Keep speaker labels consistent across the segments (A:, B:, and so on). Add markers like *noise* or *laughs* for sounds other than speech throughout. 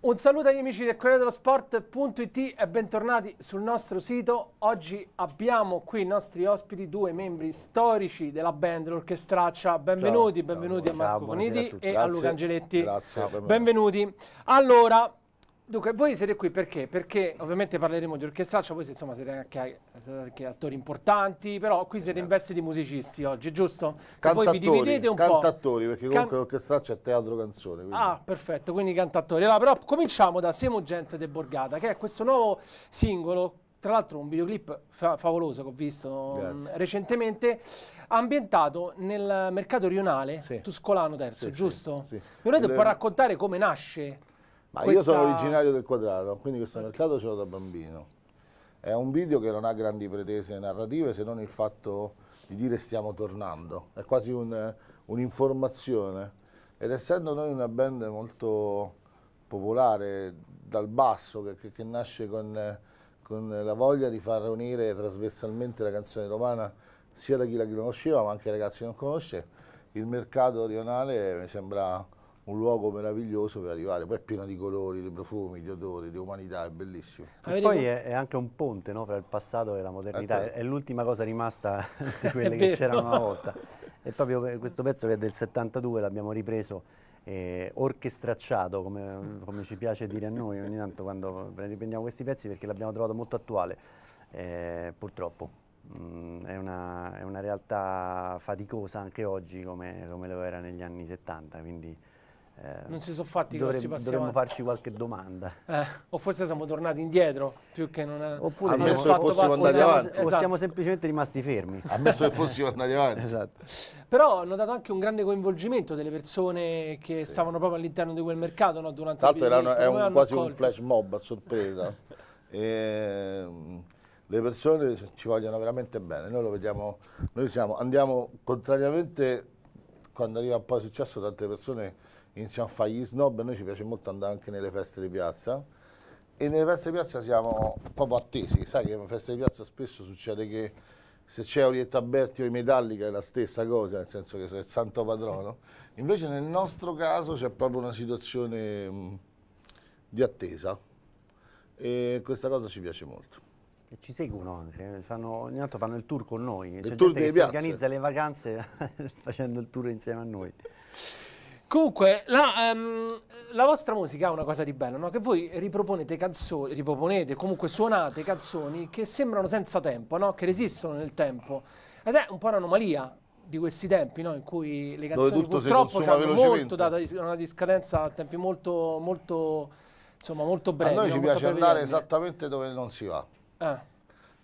A: Un saluto agli amici del Corriere dello Sport.it e bentornati sul nostro sito. Oggi abbiamo qui i nostri ospiti, due membri storici della band, l'orchestraccia. Benvenuti, ciao, benvenuti ciao, a Marco Boniti e a Luca Angeletti. Grazie. Benvenuti. Allora, Dunque, voi siete qui perché? Perché ovviamente parleremo di orchestraccia, voi insomma siete anche, anche attori importanti, però qui siete in veste di musicisti oggi, giusto? Che voi vi dividete un cantatori, po'. Cantatori,
B: perché comunque Can... l'orchestraccia è teatro canzone. Quindi. Ah,
A: perfetto, quindi cantatori. Allora, però cominciamo da Siamo Gente de Borgata, che è questo nuovo singolo, tra l'altro un videoclip fa favoloso che ho visto mm, Grazie. recentemente, ambientato nel mercato rionale sì. tuscolano terzo, sì, giusto? Sì, sì. Mi volete un po' raccontare come nasce
B: ma questa... io sono originario del Quadraro, quindi questo mercato ce l'ho da bambino. È un video che non ha grandi pretese narrative se non il fatto di dire stiamo tornando. È quasi un'informazione. Un Ed essendo noi una band molto popolare dal basso, che, che, che nasce con, con la voglia di far unire trasversalmente la canzone romana sia da chi la conosceva ma anche ai ragazzi che non conosce, il mercato rionale mi sembra un luogo meraviglioso per arrivare, poi è pieno di colori, di profumi, di odori, di umanità, è bellissimo.
C: E poi è, è, anche un ponte no, tra il passato e la modernità, è, eh, certo. è l'ultima cosa rimasta *laughs* di quelle che c'erano una volta. È proprio questo pezzo che è del 72, l'abbiamo ripreso eh, orchestracciato, come, come, ci piace dire a noi ogni tanto quando riprendiamo questi pezzi perché l'abbiamo trovato molto attuale, eh, purtroppo. Mm, è, una, è, una, realtà faticosa anche oggi come, come lo era negli anni 70, quindi Ehm, non si sono fatti dovremmo, grossi passi dovremmo farci qualche domanda
A: eh, o forse siamo tornati indietro più che non è... oppure
C: ammesso che fossimo andati possiamo, avanti esatto. siamo semplicemente rimasti fermi ammesso che fossimo andati avanti esatto.
A: però ho notato anche un grande coinvolgimento delle persone che sì. stavano proprio all'interno di quel sì, mercato no, durante tra l'altro è un, quasi colpi. un flash
B: mob a sorpresa *laughs* e, mm, le persone ci vogliono veramente bene noi lo vediamo noi siamo, andiamo contrariamente quando arriva poi il successo tante persone iniziamo a fare gli snob, noi ci piace molto andare anche nelle feste di piazza e nelle feste di piazza siamo proprio attesi, sai che nelle feste di piazza spesso succede che se c'è Orietta Berti o i Metallica è la stessa cosa, nel senso che è il santo patrono, invece nel nostro caso c'è proprio una situazione mm, di attesa e questa cosa ci piace molto.
C: E ci seguono anche, eh? fanno, ogni tanto fanno il tour con noi, il tour che si organizza le vacanze *laughs* facendo il tour insieme a noi. Comunque, la, um, la, vostra musica ha una cosa di bello, no? che voi
A: riproponete canzoni, riproponete, comunque suonate canzoni che sembrano senza tempo, no? che resistono nel tempo. Ed è un po' un'anomalia di questi tempi, no? in cui le canzoni purtroppo hanno molto data una discadenza a tempi molto, molto, insomma, molto brevi. A noi ci piace andare
B: esattamente dove non si va. Eh.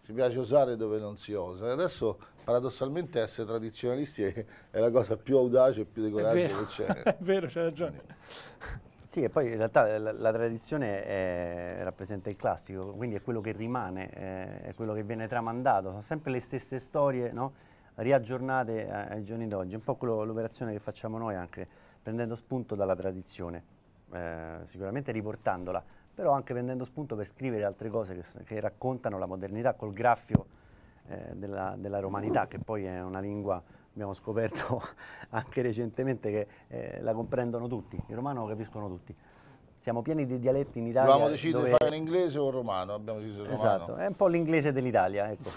B: Ci piace usare dove non si osa. Adesso paradossalmente essere tradizionalisti è, è, la cosa più audace e più decorante che c'è. *laughs* è
C: vero, c'è ragione. Sì, e poi in realtà la, la tradizione è, eh, rappresenta il classico, quindi è quello che rimane, è, eh, è quello che viene tramandato, sono sempre le stesse storie, no? riaggiornate eh, ai giorni d'oggi, un po' l'operazione che facciamo noi anche, prendendo spunto dalla tradizione, eh, sicuramente riportandola, però anche prendendo spunto per scrivere altre cose che, che raccontano la modernità col graffio eh, della, della, romanità, che poi è una lingua, abbiamo scoperto *laughs* anche recentemente, che eh, la comprendono tutti, il romano lo capiscono tutti. Siamo pieni di dialetti in Italia. Abbiamo deciso dove... di fare
B: l'inglese o il romano, abbiamo deciso il romano. Esatto, è
C: un po' l'inglese dell'Italia, ecco.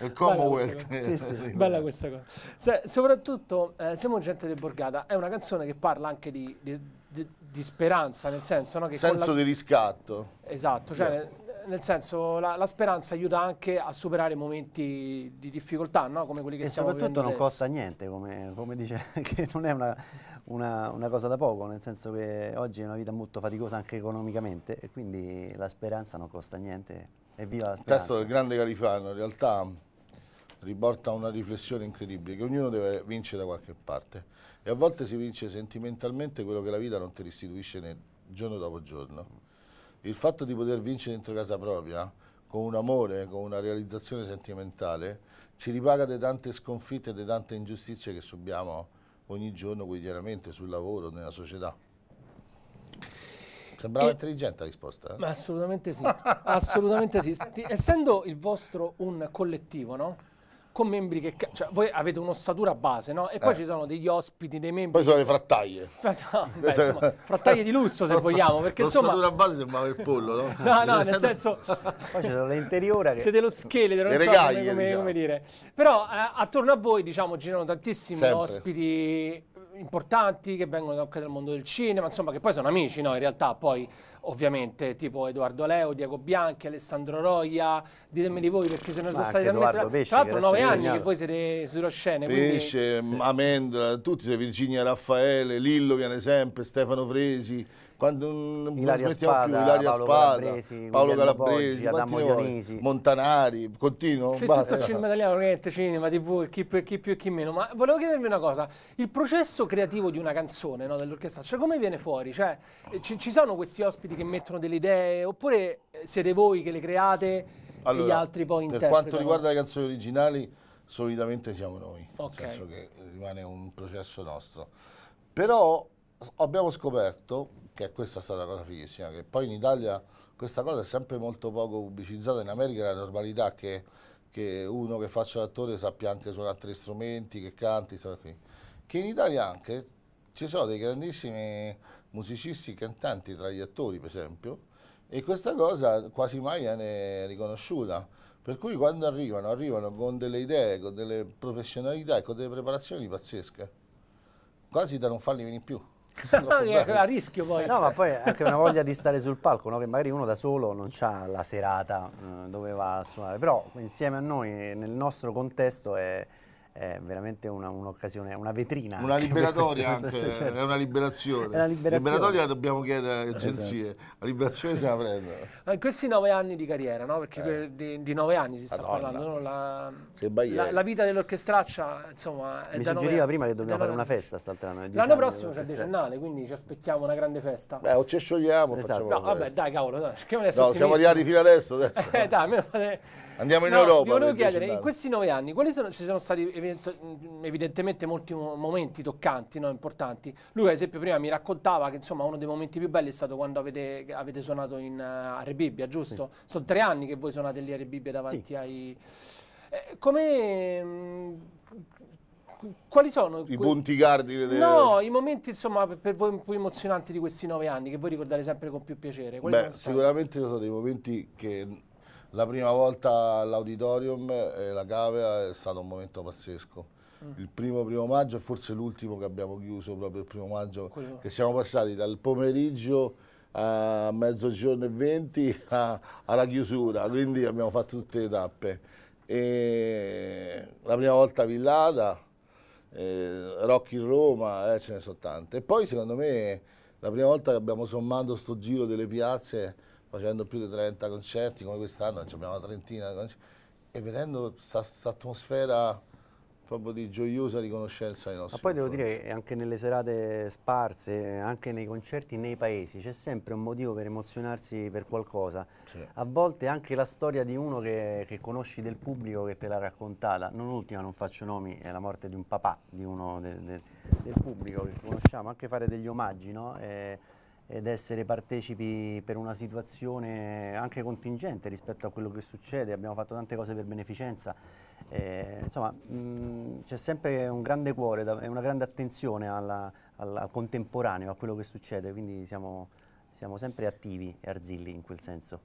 B: *laughs* il Commonwealth. Bella questa cosa. Sì, sì. Bella questa cosa. Se, soprattutto, eh,
A: Siamo gente del Borgata è una canzone che parla anche di, di, di, di speranza, nel senso no, che... Senso la... di
C: riscatto.
A: Esatto, cioè... Yeah nel senso la, la, speranza aiuta anche a superare momenti di difficoltà, no? come quelli che e stiamo vivendo E soprattutto non costa
C: niente, come, come, dice, *laughs* che non è una, una, una, cosa da poco, nel senso che oggi è una vita molto faticosa anche economicamente e quindi la speranza non costa niente e viva la speranza. Il testo del
B: grande Califano in realtà riporta una riflessione incredibile, che ognuno deve vincere da qualche parte e a volte si vince sentimentalmente quello che la vita non ti restituisce né giorno dopo giorno il fatto di poter vincere dentro casa propria, con un amore, con una realizzazione sentimentale, ci ripaga di tante sconfitte e di tante ingiustizie che subiamo ogni giorno quotidianamente sul lavoro, nella società. Sembrava e... intelligente la risposta. Eh? Ma
A: assolutamente sì, assolutamente sì. Senti, essendo il vostro un collettivo, no? con membri che... cioè, voi avete un'ossatura base, no? E poi eh. ci sono degli ospiti, dei membri... Poi sono le
B: frattaglie.
A: *laughs* No, beh, insomma, *laughs* frattaglie di lusso, se vogliamo, perché insomma... L'ossatura base
B: sembrava il pollo, no? *laughs* no, no, nel senso... poi
A: ci sono le interiore che... Siete lo scheletro, non le so come, come, come, diciamo. dire. Però eh, attorno a voi, diciamo, girano tantissimi Sempre. ospiti importanti che vengono anche dal mondo del cinema, insomma che poi sono amici, no? In realtà poi ovviamente tipo Edoardo Leo, Diego Bianchi, Alessandro Roia, ditemi di voi perché se non sono stati talmente... Tra l'altro nove anni che voi siete sulla scena. Pesce,
B: quindi... Amendra, tutti, Virginia Raffaele, Lillo viene sempre, Stefano Fresi quando non Ilaria smettiamo Spada, più Ilaria Paolo Spada, Calabresi, Paolo Calabresi, Boggia, Montanari, continuo? Sì, basta. tutto il cinema
A: italiano, niente, cinema, tv, chi, chi più e chi meno, ma volevo chiedervi una cosa, il processo creativo di una canzone no, dell'orchestra, cioè come viene fuori? Cioè, eh, ci, ci sono questi ospiti che mettono delle idee oppure eh, siete voi che le create allora, e gli altri poi interpretano? Per quanto riguarda le
B: canzoni originali, solitamente siamo noi, okay. nel senso che rimane un processo nostro. Però abbiamo scoperto che questa è stata una cosa fighissima, che poi in Italia questa cosa è sempre molto poco pubblicizzata, in America è la normalità che, che uno che faccia l'attore sappia anche suonare tre strumenti, che canti, che in Italia anche ci sono dei grandissimi musicisti cantanti tra gli attori, per esempio, e questa cosa quasi mai viene riconosciuta. Per cui quando arrivano, arrivano con delle idee, con delle professionalità e con delle preparazioni pazzesche,
C: quasi da non farli venire più.
B: *laughs*
A: a rischio poi. No, ma poi anche una voglia
C: di stare sul palco, no? che magari uno da solo non ha la serata eh, dove va a suonare, però insieme a noi nel nostro contesto è è veramente una, un'occasione, una vetrina. Una *laughs* liberatoria, anche, certo. è una
B: liberazione. È una liberazione. Liberatoria dobbiamo chiedere alle agenzie, esatto. la liberazione se la prendono.
A: In eh, questi nove anni di carriera, no? perché eh. di, di, nove anni si sta parlando, no? la, la, la, vita dell'orchestraccia insomma, Mi suggeriva nove, prima che dobbiamo fare una
B: festa st'altro L'anno prossimo c'è il decennale,
A: quindi ci aspettiamo una grande festa. Beh,
B: o ci sciogliamo, esatto. facciamo no, vabbè, dai
A: cavolo, dai, no, siamo arrivati
B: fino adesso. adesso. *laughs* eh, dai, fate... Andiamo in Europa. Vi volevo chiedere, in
A: questi nove anni, quali sono, ci sono stati Mm, evidentemente molti momenti toccanti, no? importanti. Lui, ad esempio, prima mi raccontava che insomma, uno dei momenti più belli è stato quando avete, avete suonato in, uh, a Rebibbia, giusto? Sì. Sono tre anni che voi suonate lì a Rebibbia davanti sì. ai. Eh, come. Mm, quali sono i punti
B: cardine? Delle... No,
A: i momenti insomma per voi più emozionanti di questi nove anni che voi ricordate sempre con più piacere? Beh, sono
B: sicuramente sono dei momenti che la prima volta all'auditorium e eh, la cavea è stato un momento pazzesco. Mm. Il primo primo maggio e forse l'ultimo che abbiamo chiuso proprio il primo maggio, Quello. che siamo passati dal pomeriggio a mezzogiorno e 20 alla chiusura, quindi abbiamo fatto tutte le tappe. E la prima volta Villada, eh, Rock in Roma, eh, ce ne sono tante. E poi secondo me la prima volta che abbiamo sommato sto giro delle piazze facendo più di 30 concerti, come quest'anno abbiamo una trentina di concerti, e vedendo questa atmosfera proprio di gioiosa riconoscenza ai
C: nostri. Ma poi devo dire che anche nelle serate sparse, anche nei concerti, nei paesi, c'è sempre un motivo per emozionarsi per qualcosa. Sì. A volte anche la storia di uno che, che conosci del pubblico che te l'ha raccontata, non ultima, non faccio nomi, è la morte di un papà, di uno del, del, del pubblico che conosciamo, anche fare degli omaggi, no? Eh, ed essere partecipi per una situazione anche contingente rispetto a quello che succede, abbiamo fatto tante cose per beneficenza, eh, insomma mm, c'è sempre un grande cuore e una grande attenzione alla, alla, al contemporaneo, a quello che succede, quindi siamo, siamo sempre attivi e arzilli in quel senso.